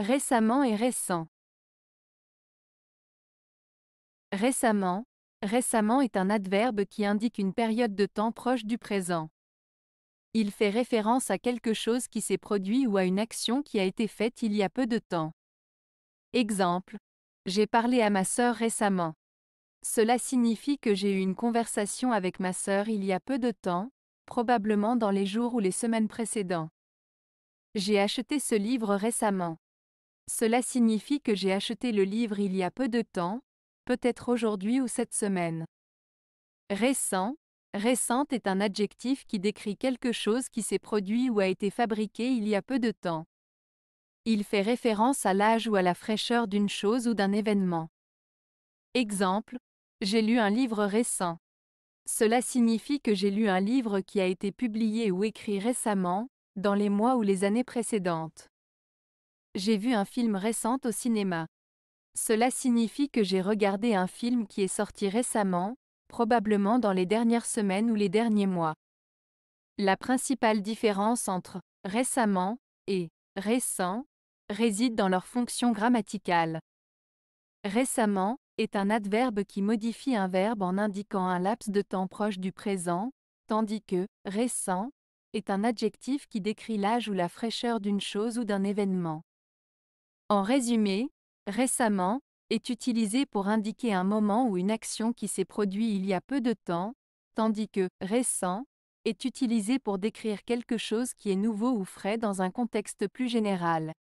Récemment et récent. Récemment, récemment est un adverbe qui indique une période de temps proche du présent. Il fait référence à quelque chose qui s'est produit ou à une action qui a été faite il y a peu de temps. Exemple. J'ai parlé à ma sœur récemment. Cela signifie que j'ai eu une conversation avec ma sœur il y a peu de temps, probablement dans les jours ou les semaines précédents. J'ai acheté ce livre récemment. Cela signifie que j'ai acheté le livre il y a peu de temps, peut-être aujourd'hui ou cette semaine. Récent, récente est un adjectif qui décrit quelque chose qui s'est produit ou a été fabriqué il y a peu de temps. Il fait référence à l'âge ou à la fraîcheur d'une chose ou d'un événement. Exemple, j'ai lu un livre récent. Cela signifie que j'ai lu un livre qui a été publié ou écrit récemment, dans les mois ou les années précédentes. J'ai vu un film récent au cinéma. Cela signifie que j'ai regardé un film qui est sorti récemment, probablement dans les dernières semaines ou les derniers mois. La principale différence entre récemment et récent réside dans leur fonction grammaticale. Récemment est un adverbe qui modifie un verbe en indiquant un laps de temps proche du présent, tandis que récent est un adjectif qui décrit l'âge ou la fraîcheur d'une chose ou d'un événement. En résumé, récemment est utilisé pour indiquer un moment ou une action qui s'est produit il y a peu de temps, tandis que récent est utilisé pour décrire quelque chose qui est nouveau ou frais dans un contexte plus général.